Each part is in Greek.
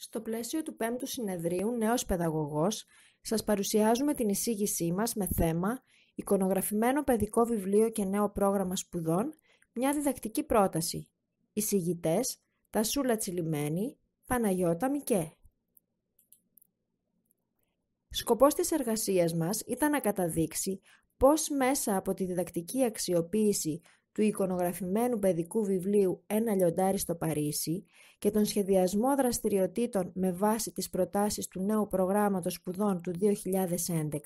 Στο πλαίσιο του 5ου Συνεδρίου Νέος Παιδαγωγός, σας παρουσιάζουμε την εισήγησή μας με θέμα «Εικονογραφημένο παιδικό βιβλίο και νέο πρόγραμμα σπουδών, μια διδακτική πρόταση». Εισηγητές Τασούλα Τσιλιμένη, Παναγιώτα Μικέ. Σκοπός της εργασίας μας ήταν να καταδείξει πώς μέσα από τη διδακτική αξιοποίηση του εικονογραφημένου παιδικού βιβλίου «Ένα λιοντάρι στο Παρίσι» και τον σχεδιασμό δραστηριοτήτων με βάση τις προτάσεις του νέου προγράμματος σπουδών του 2011,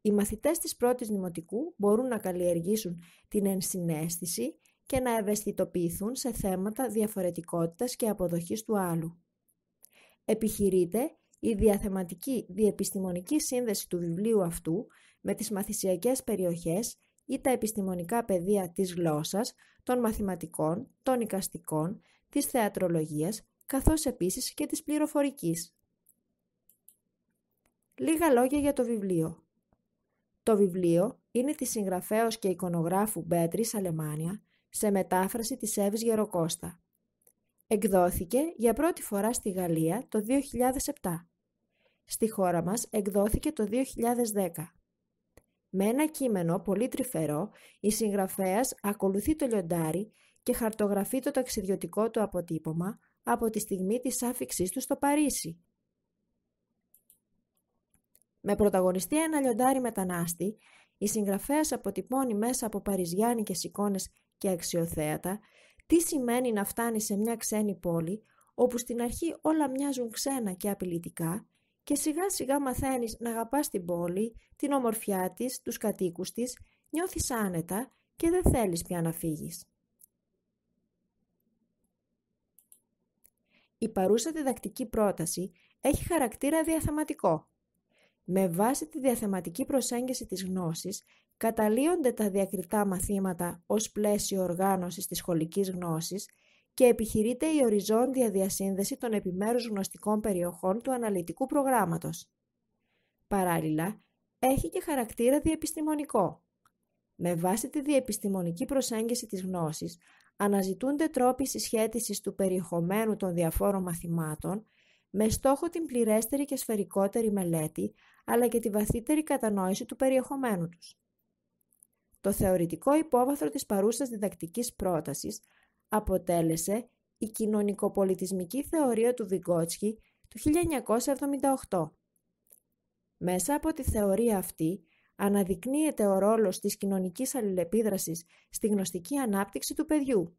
οι μαθητές της πρώτης δημοτικού μπορούν να καλλιεργήσουν την ενσυναίσθηση και να ευαισθητοποιηθούν σε θέματα διαφορετικότητας και αποδοχής του άλλου. Επιχειρείται η διαθεματική διεπιστημονική σύνδεση του βιβλίου αυτού με τις μαθησιακές περιοχές ή τα επιστημονικά πεδία της γλώσσας, των μαθηματικών, των οικαστικών, της θεατρολογίας, καθώς επίσης και της πληροφορικής. Λίγα λόγια για το βιβλίο. Το βιβλίο είναι της συγγραφέως και εικονογράφου Μπέτρης Αλεμάνια σε μετάφραση της Εύης Γεροκώστα. Εκδόθηκε για πρώτη φορά στη Γαλλία το 2007. Στη χώρα μας εκδόθηκε το 2010. Με ένα κείμενο πολύ τρυφερό, η συγγραφέας ακολουθεί το λιοντάρι και χαρτογραφεί το ταξιδιωτικό του αποτύπωμα από τη στιγμή της άφηξής του στο Παρίσι. Με πρωταγωνιστή ένα λιοντάρι μετανάστη, η συγγραφέας αποτυπώνει μέσα από παριζιάνικες εικόνες και αξιοθέατα τι σημαίνει να φτάνει σε μια ξένη πόλη όπου στην αρχή όλα μοιάζουν ξένα και απειλητικά και σιγά σιγά μαθαίνεις να αγαπάς την πόλη, την ομορφιά της, τους κατοίκους της, νιώθεις άνετα και δεν θέλεις πια να φύγεις. Η παρούσα διδακτική πρόταση έχει χαρακτήρα διαθεματικό. Με βάση τη διαθεματική προσέγγιση της γνώσης, καταλύονται τα διακριτά μαθήματα ως πλαίσιο οργάνωσης της σχολικής γνώσης και επιχειρείται η οριζόντια διασύνδεση των επιμέρους γνωστικών περιοχών του αναλυτικού προγράμματος. Παράλληλα, έχει και χαρακτήρα διεπιστημονικό. Με βάση τη διεπιστημονική προσέγγιση της γνώσης, αναζητούνται τρόποι συσχέτισης του περιεχομένου των διαφόρων μαθημάτων με στόχο την πληρέστερη και σφαιρικότερη μελέτη, αλλά και τη βαθύτερη κατανόηση του περιεχομένου τους. Το θεωρητικό υπόβαθρο της παρούσας διδακτικής πρότασης αποτέλεσε η κοινωνικοπολιτισμική θεωρία του Βιγκότσκι του 1978. Μέσα από τη θεωρία αυτή αναδεικνύεται ο ρόλος της κοινωνικής αλληλεπίδρασης στη γνωστική ανάπτυξη του παιδιού.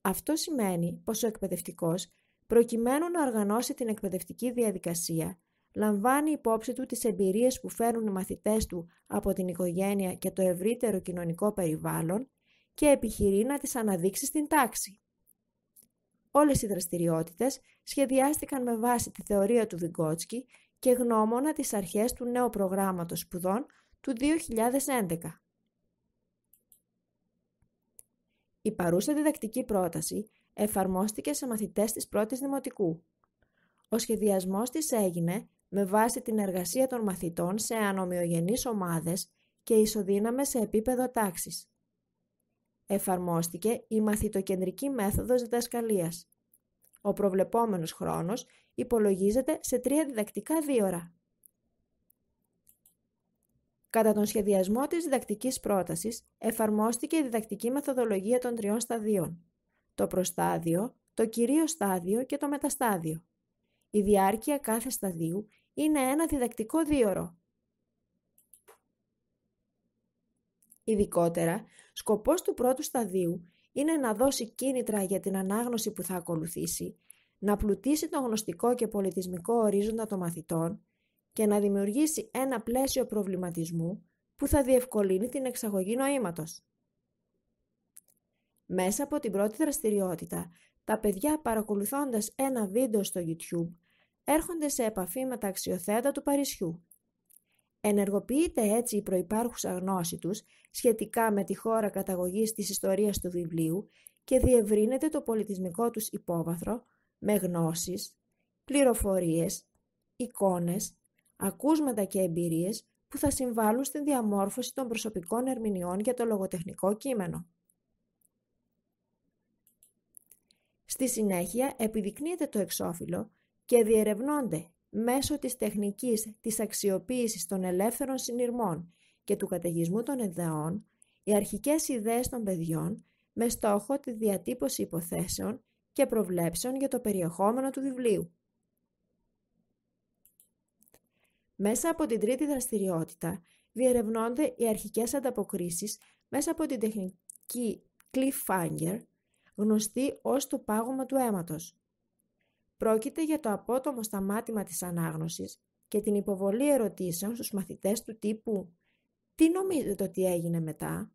Αυτό σημαίνει πως ο εκπαιδευτικός, προκειμένου να οργανώσει την εκπαιδευτική διαδικασία, λαμβάνει υπόψη του τις εμπειρίες που φέρουν οι μαθητές του από την οικογένεια και το ευρύτερο κοινωνικό περιβάλλον και επιχειρεί να τις αναδείξει στην τάξη. Όλες οι δραστηριότητες σχεδιάστηκαν με βάση τη θεωρία του Βιγκότσκι και γνώμονα τις αρχές του νέου προγράμματος σπουδών του 2011. Η παρούσα διδακτική πρόταση εφαρμόστηκε σε μαθητές της πρώτης δημοτικού. Ο σχεδιασμός της έγινε με βάση την εργασία των μαθητών σε ανομοιογενείς ομάδες και ισοδύναμες σε επίπεδο τάξης εφαρμόστηκε η μαθητοκεντρική μέθοδος διδασκαλίας. Ο προβλεπόμενος χρόνος υπολογίζεται σε τρία διδακτικά δίωρα. Κατά τον σχεδιασμό της διδακτικής πρότασης εφαρμόστηκε η διδακτική μεθοδολογία των τριών σταδίων. Το προστάδιο, το κυρίο στάδιο και το μεταστάδιο. Η διάρκεια κάθε σταδίου είναι ένα διδακτικό δίωρο. Ειδικότερα, Σκοπός του πρώτου σταδίου είναι να δώσει κίνητρα για την ανάγνωση που θα ακολουθήσει, να πλουτίσει τον γνωστικό και πολιτισμικό ορίζοντα των μαθητών και να δημιουργήσει ένα πλαίσιο προβληματισμού που θα διευκολύνει την εξαγωγή νοήματος. Μέσα από την πρώτη δραστηριότητα, τα παιδιά παρακολουθώντας ένα βίντεο στο YouTube έρχονται σε επαφή με τα αξιοθέατα του Παρισιού Ενεργοποιείται έτσι η προϋπάρχουσα γνώση τους σχετικά με τη χώρα καταγωγής της ιστορίας του βιβλίου και διευρύνεται το πολιτισμικό τους υπόβαθρο με γνώσεις, πληροφορίες, εικόνες, ακούσματα και εμπειρίες που θα συμβάλλουν στην διαμόρφωση των προσωπικών ερμηνεών για το λογοτεχνικό κείμενο. Στη συνέχεια επιδεικνύεται το εξώφυλλο και διερευνώνται μέσω της τεχνικής της αξιοποίησης των ελεύθερων συνειρμών και του καταιγισμού των ιδεών, οι αρχικές ιδέες των παιδιών με στόχο τη διατύπωση υποθέσεων και προβλέψεων για το περιεχόμενο του βιβλίου. Μέσα από την τρίτη δραστηριότητα διερευνώνται οι αρχικές ανταποκρίσεις μέσα από την τεχνική cliffhanger, γνωστή ως το πάγωμα του αίματος, Πρόκειται για το απότομο σταμάτημα της ανάγνωσης και την υποβολή ερωτήσεων στους μαθητές του τύπου «Τι νομίζετε ότι έγινε μετά»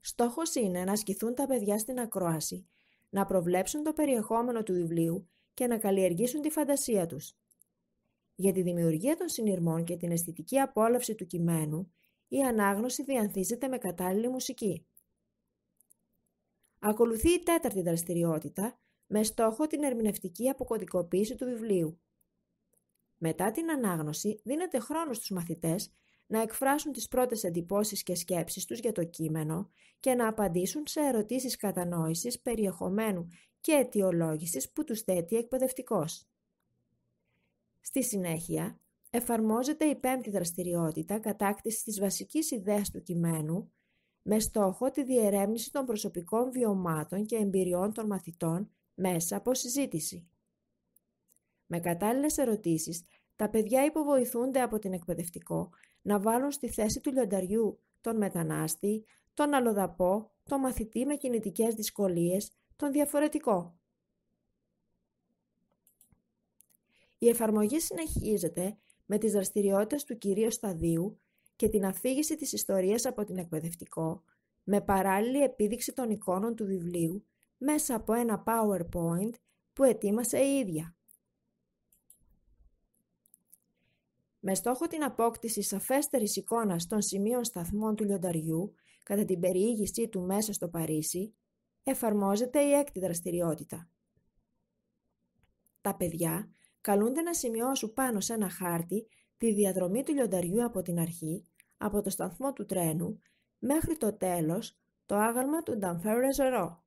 Στόχος είναι να ασκηθούν τα παιδιά στην ακρόαση, να προβλέψουν το περιεχόμενο του βιβλίου και να καλλιεργήσουν τη φαντασία τους. Για τη δημιουργία των συνειρμών και την αισθητική απόλαυση του κειμένου, η ανάγνωση διανθίζεται με κατάλληλη μουσική. Ακολουθεί η τέταρτη δραστηριότητα, με στόχο την ερμηνευτική αποκωδικοποίηση του βιβλίου. Μετά την ανάγνωση δίνεται χρόνος στους μαθητές να εκφράσουν τις πρώτες εντυπώσεις και σκέψεις τους για το κείμενο και να απαντήσουν σε ερωτήσεις κατανόησης, περιεχομένου και αιτιολόγησης που τους θέτει εκπαιδευτικός. Στη συνέχεια, εφαρμόζεται η πέμπτη δραστηριότητα κατάκτησης της βασικής ιδέας του κειμένου με στόχο τη διερεύνηση των προσωπικών βιωμάτων και εμπειριών των μαθητών μέσα από συζήτηση. Με κατάλληλες ερωτήσεις, τα παιδιά υποβοηθούνται από την εκπαιδευτικό να βάλουν στη θέση του λιονταριού τον μετανάστη, τον αλλοδαπό, τον μαθητή με κινητικές δυσκολίες, τον διαφορετικό. Η εφαρμογή συνεχίζεται με τις δραστηριότητες του κυρίου σταδίου και την αφήγηση της ιστορίας από την εκπαιδευτικό, με παράλληλη επίδειξη των εικόνων του βιβλίου μέσα από ένα PowerPoint που ετοίμασε η ίδια. Με στόχο την απόκτηση σαφέστερης εικόνας των σημείων σταθμών του λιονταριού κατά την περιήγησή του μέσα στο Παρίσι, εφαρμόζεται η έκτη δραστηριότητα. Τα παιδιά καλούνται να σημειώσουν πάνω σε ένα χάρτη τη διαδρομή του λιονταριού από την αρχή, από το σταθμό του τρένου, μέχρι το τέλος, το άγαλμα του Νταμφέου Ρεζερό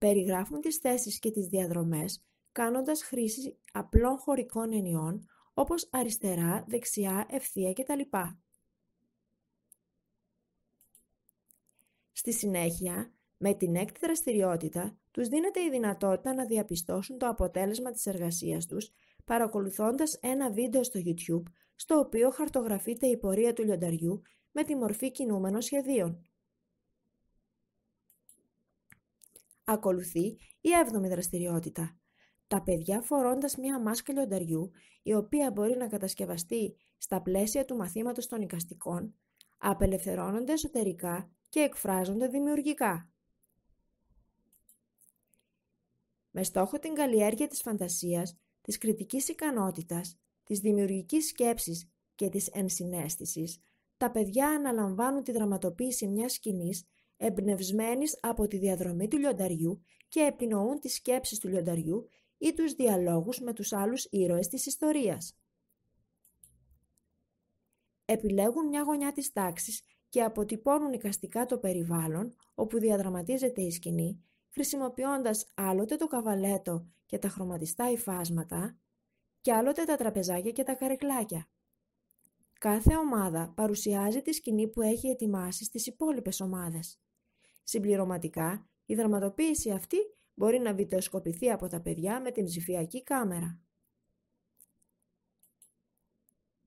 περιγράφουν τις θέσεις και τις διαδρομές κάνοντας χρήση απλών χωρικών ενιών όπως αριστερά, δεξιά, ευθεία κτλ. Στη συνέχεια, με την έκτη δραστηριότητα, τους δίνεται η δυνατότητα να διαπιστώσουν το αποτέλεσμα της εργασίας τους, παρακολουθώντας ένα βίντεο στο YouTube, στο οποίο χαρτογραφείται η πορεία του λιονταριού με τη μορφή κινούμενων σχεδίων. Ακολουθεί η 7η δραστηριότητα. Τα παιδιά φορώντας μία μάσκα λιονταριού, οποία μπορεί να κατασκευαστεί στα πλαίσια του μαθήματος των οικαστικών, απελευθερώνονται εσωτερικά και εκφράζονται δημιουργικά. Με στόχο την καλλιέργεια της φαντασίας, της κριτικής ικανότητας, της δημιουργικής σκέψης και της ενσυναίσθησης, τα παιδιά αναλαμβάνουν τη δραματοποίηση μιας σκηνής εμπνευσμένης από τη διαδρομή του λιονταριού και επινοούν τις σκέψεις του λιονταριού ή τους διαλόγους με τους άλλους ήρωες της ιστορίας. Επιλέγουν μια γωνιά της τάξης και αποτυπώνουν οικαστικά το περιβάλλον όπου διαδραματίζεται η σκηνή, χρησιμοποιώντας άλλοτε το καβαλέτο και τα χρωματιστά υφάσματα και άλλοτε τα τραπεζάκια και τα καρεκλάκια. Κάθε ομάδα παρουσιάζει τη σκηνή που έχει ετοιμάσει στις υπόλοιπες ομάδες. Συμπληρωματικά, η δραματοποίηση αυτή μπορεί να βιντεοσκοπηθεί από τα παιδιά με την ψηφιακή κάμερα.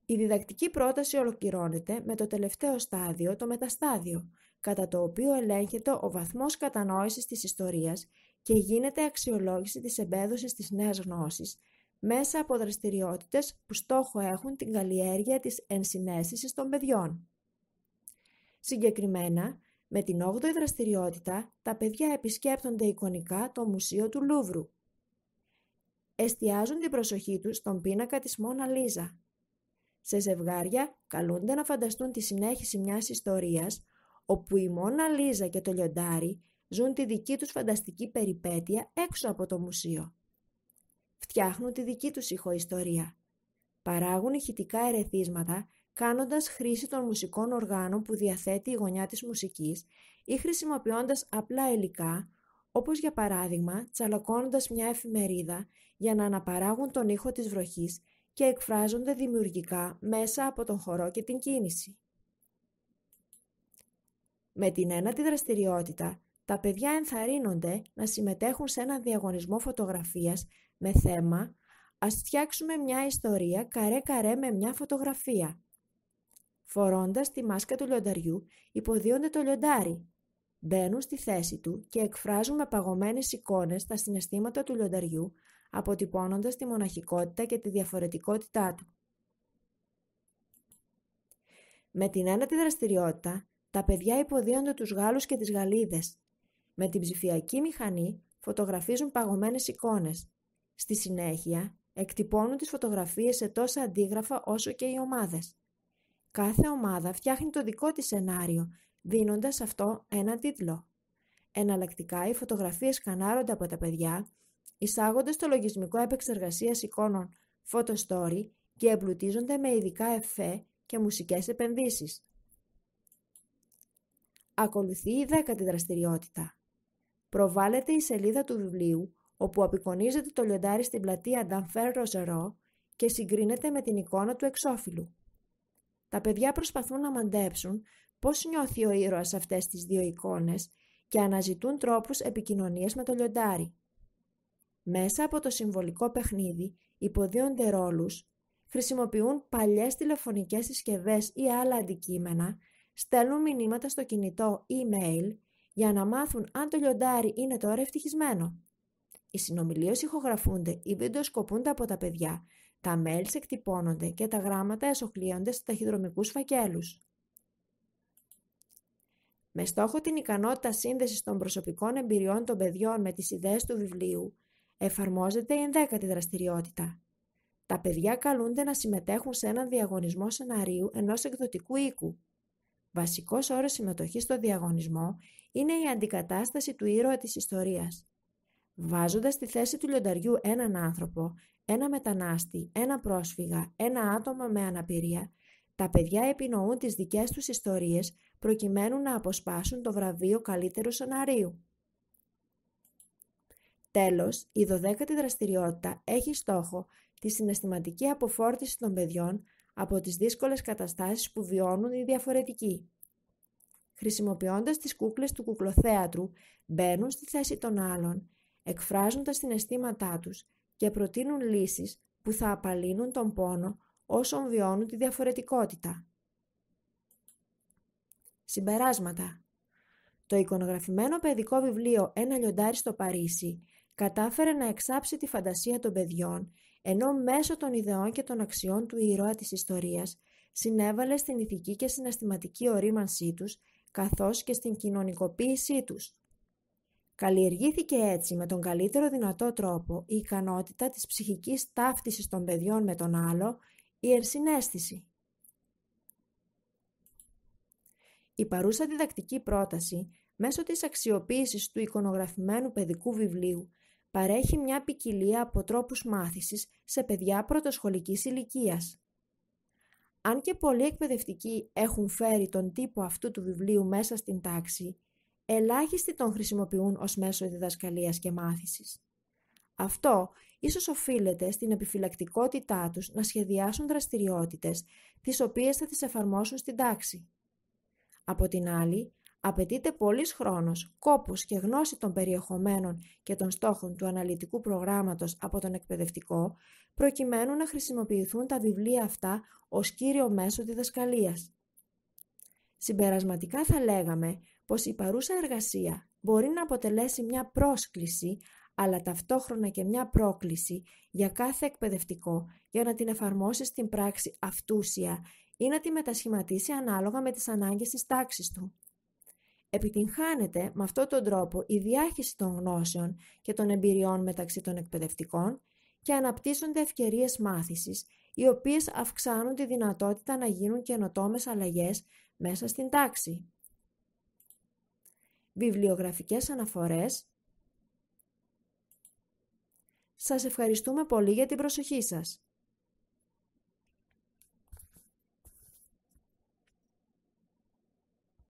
Η διδακτική πρόταση ολοκληρώνεται με το τελευταίο στάδιο, το μεταστάδιο, κατά το οποίο ελέγχεται ο βαθμός κατανόησης της ιστορίας και γίνεται αξιολόγηση της εμπέδωσης της νέας γνώσης μέσα από δραστηριότητες που στόχο έχουν την καλλιέργεια της ενσυναίσθησης των παιδιών. Συγκεκριμένα, με την 8η δραστηριότητα, τα παιδιά επισκέπτονται εικονικά το Μουσείο του Λούβρου. Εστιάζουν την προσοχή τους στον πίνακα της Μόνα Λίζα. Σε ζευγάρια καλούνται να φανταστούν τη συνέχιση μιας ιστορίας, όπου η Μόνα Λίζα και το λιοντάρι ζουν τη δική τους φανταστική περιπέτεια έξω από το μουσείο. Φτιάχνουν τη δική τους ηχοϊστορία. Παράγουν ηχητικά ερεθίσματα κάνοντας χρήση των μουσικών οργάνων που διαθέτει η γωνιά της μουσικής ή χρησιμοποιώντας απλά υλικά, όπως για παράδειγμα τσαλακώνοντας μια εφημερίδα για να αναπαράγουν τον ήχο της βροχής και εκφράζονται δημιουργικά μέσα από τον χορό και την κίνηση. Με την ένατη δραστηριότητα, τα παιδιά ενθαρρύνονται να συμμετέχουν σε ένα διαγωνισμό φωτογραφίας με θέμα «Ας φτιάξουμε μια ιστορία καρέ-καρέ με μια φωτογραφία» Φορώντας τη μάσκα του λιονταριού, υποδίονται το λιοντάρι. Μπαίνουν στη θέση του και εκφράζουν με παγωμένες εικόνες τα συναισθήματα του λιονταριού, αποτυπώνοντας τη μοναχικότητα και τη διαφορετικότητά του. Με την ένατη δραστηριότητα, τα παιδιά υποδίονται τους Γάλλους και τις Γαλλίδες. Με την ψηφιακή μηχανή φωτογραφίζουν παγωμένες εικόνες. Στη συνέχεια, εκτυπώνουν τις φωτογραφίες σε τόσα αντίγραφα όσο και οι ομάδες. Κάθε ομάδα φτιάχνει το δικό της σενάριο, δίνοντας αυτό ένα τίτλο. Εναλλακτικά, οι φωτογραφίες σκανάρονται από τα παιδιά, εισάγονται στο λογισμικό επεξεργασίας εικόνων Photo και εμπλουτίζονται με ειδικά εφέ και μουσικές επενδύσεις. Ακολουθεί η δέκατη δραστηριότητα. Προβάλλεται η σελίδα του βιβλίου, όπου απεικονίζεται το λιοντάρι στην πλατεία Νταμφέρ Ροζερό και συγκρίνεται με την εικόνα του εξώφυλλου. Τα παιδιά προσπαθούν να μαντέψουν πώς νιώθει ο ήρωας σε αυτές τις δύο εικόνες και αναζητούν τρόπους επικοινωνίας με το λιοντάρι. Μέσα από το συμβολικό παιχνίδι υποδίονται ρόλους, χρησιμοποιούν παλιές τηλεφωνικές συσκευές ή άλλα αντικείμενα, στέλνουν μηνύματα στο κινητό email για να μάθουν αν το λιοντάρι είναι τώρα ευτυχισμένο. Οι συνομιλίες ηχογραφούνται ή σκοπούνται από τα παιδιά τα μέλς εκτυπώνονται και τα γράμματα εσωκλείονται στους ταχυδρομικούς φακέλους. Με στόχο την ικανότητα σύνδεσης των προσωπικών εμπειριών των παιδιών με τις ιδέες του βιβλίου, εφαρμόζεται η ενδέκατη δραστηριότητα. Τα παιδιά καλούνται να συμμετέχουν σε έναν διαγωνισμό σεναρίου ενός εκδοτικού οίκου. Βασικός όρος συμμετοχής στο διαγωνισμό είναι η αντικατάσταση του ήρωα της ιστορίας. Βάζοντας στη θέση του λιονταριού έναν άνθρωπο ένα μετανάστη, ένα πρόσφυγα, ένα άτομο με αναπηρία, τα παιδιά επινοούν τις δικές τους ιστορίες προκειμένου να αποσπάσουν το βραβείο καλύτερου σεναρίου. Τέλος, η δωδέκατη η δραστηριότητα έχει στόχο τη συναισθηματική αποφόρτιση των παιδιών από τις δύσκολες καταστάσεις που βιώνουν οι διαφορετικοί. Χρησιμοποιώντας τις κούκλες του κουκλοθέατρου, μπαίνουν στη θέση των άλλων, εκφράζουν τα συναισθήματά τους και προτείνουν λύσεις που θα απαλύνουν τον πόνο όσων βιώνουν τη διαφορετικότητα. Συμπεράσματα Το εικονογραφημένο παιδικό βιβλίο «Ένα λιοντάρι στο Παρίσι» κατάφερε να εξάψει τη φαντασία των παιδιών, ενώ μέσω των ιδεών και των αξιών του ηρώα της ιστορίας συνέβαλε στην ηθική και συναισθηματική ορίμανσή τους, καθώς και στην κοινωνικοποίησή τους. Καλλιεργήθηκε έτσι με τον καλύτερο δυνατό τρόπο η ικανότητα της ψυχικής ταύτισης των παιδιών με τον άλλο, η ερσυναίσθηση. Η παρούσα διδακτική πρόταση, μέσω της αξιοποίησης του εικονογραφημένου παιδικού βιβλίου, παρέχει μια ποικιλία από τρόπους μάθησης σε παιδιά πρωτοσχολικής ηλικίας. Αν και πολλοί εκπαιδευτικοί έχουν φέρει τον τύπο αυτού του βιβλίου μέσα στην τάξη, ελάχιστοι τον χρησιμοποιούν ως μέσο διδασκαλίας και μάθησης. Αυτό ίσως οφείλεται στην επιφυλακτικότητά τους να σχεδιάσουν δραστηριότητες τις οποίες θα τις εφαρμόσουν στην τάξη. Από την άλλη, απαιτείται πολύς χρόνος, κόπος και γνώση των περιεχομένων και των στόχων του αναλυτικού προγράμματος από τον εκπαιδευτικό, προκειμένου να χρησιμοποιηθούν τα βιβλία αυτά ως κύριο μέσο διδασκαλίας. Συμπερασματικά θα λέγαμε πως η παρούσα εργασία μπορεί να αποτελέσει μια πρόσκληση αλλά ταυτόχρονα και μια πρόκληση για κάθε εκπαιδευτικό για να την εφαρμόσει στην πράξη αυτούσια ή να τη μετασχηματίσει ανάλογα με τις ανάγκες της τάξης του. Επιτυγχάνεται με αυτόν τον τρόπο η διάχυση των γνώσεων και των εμπειριών μεταξύ των εκπαιδευτικών και αναπτύσσονται ευκαιρίες μάθησης, οι οποίες αυξάνουν τη δυνατότητα να γίνουν καινοτόμες αλλαγές μέσα στην τάξη βιβλιογραφικές αναφορές. Σας ευχαριστούμε πολύ για την προσοχή σας.